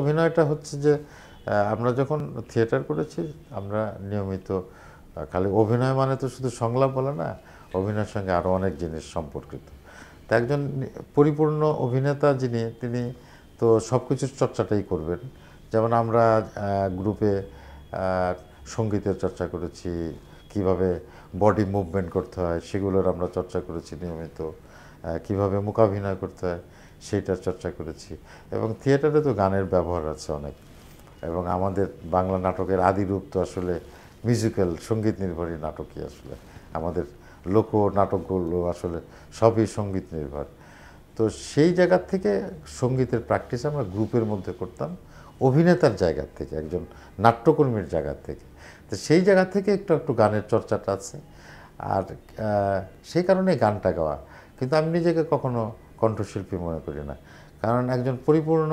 অভিনয়টা হচ্ছে যে আমরা যখন থিয়েটার করেছি আমরা নিয়মিত খালি অভিনয় মানে তো শুধু সংলাপ বলে না অভিনয়ের সঙ্গে আরও অনেক জিনিস সম্পর্কিত তা একজন পরিপূর্ণ অভিনেতা যিনি তিনি তো সব কিছুর চর্চাটাই করবেন যেমন আমরা গ্রুপে সঙ্গীতের চর্চা করেছি কিভাবে বডি মুভমেন্ট করতে হয় সেগুলোর আমরা চর্চা করেছি নিয়মিত কিভাবে মোকাভিনয় করতে হয় সেইটার চর্চা করেছি এবং থিয়েটারে তো গানের ব্যবহার আছে অনেক এবং আমাদের বাংলা নাটকের আদি রূপ তো আসলে মিউজিক্যাল সঙ্গীত নির্ভরই নাটকই আসলে আমাদের লোক নাটকগুলো আসলে সবই সঙ্গীত নির্ভর তো সেই জায়গার থেকে সঙ্গীতের প্র্যাকটিস আমরা গ্রুপের মধ্যে করতাম অভিনেতার জায়গা থেকে একজন নাট্যকর্মীর জায়গা থেকে তো সেই জায়গা থেকে একটু একটু গানের চর্চাটা আছে আর সেই কারণে গানটা গাওয়া কিন্তু আমি নিজেকে কখনো কণ্ঠশিল্পী মনে করি না কারণ একজন পরিপূর্ণ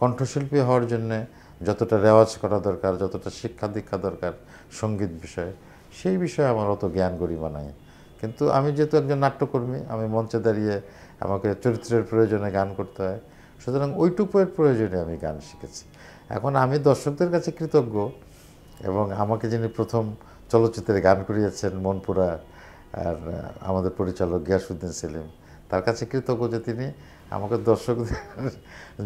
কণ্ঠশিল্পী হওয়ার জন্যে যতটা রেওয়াজ করা দরকার যতটা শিক্ষা দীক্ষা দরকার সঙ্গীত বিষয়ে সেই বিষয়ে আমার অত জ্ঞান গরিমা নাই কিন্তু আমি যেহেতু একজন নাট্যকর্মী আমি মঞ্চে দাঁড়িয়ে আমাকে চরিত্রের প্রয়োজনে গান করতে হয় সুতরাং ওইটুকুয়ের প্রয়োজনে আমি গান শিখেছি এখন আমি দর্শকদের কাছে কৃতজ্ঞ এবং আমাকে যিনি প্রথম চলচ্চিত্রে গান করিয়েছেন মনপুরা আর আমাদের পরিচালক গিয়াসুদ্দিন সেলিম তার কাছে কৃতজ্ঞ যে তিনি আমাকে দর্শকদের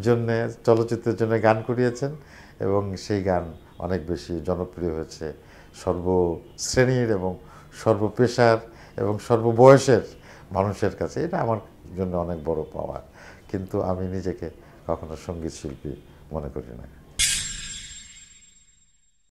জন্য চলচ্চিত্রের জন্য গান করিয়েছেন এবং সেই গান অনেক বেশি জনপ্রিয় হয়েছে সর্বশ্রেণীর এবং সর্বপেশার এবং সর্ববয়সের মানুষের কাছে এটা আমার জন্য অনেক বড় পাওয়া কিন্তু আমি নিজেকে কখনো সঙ্গীত শিল্পী মনে করি না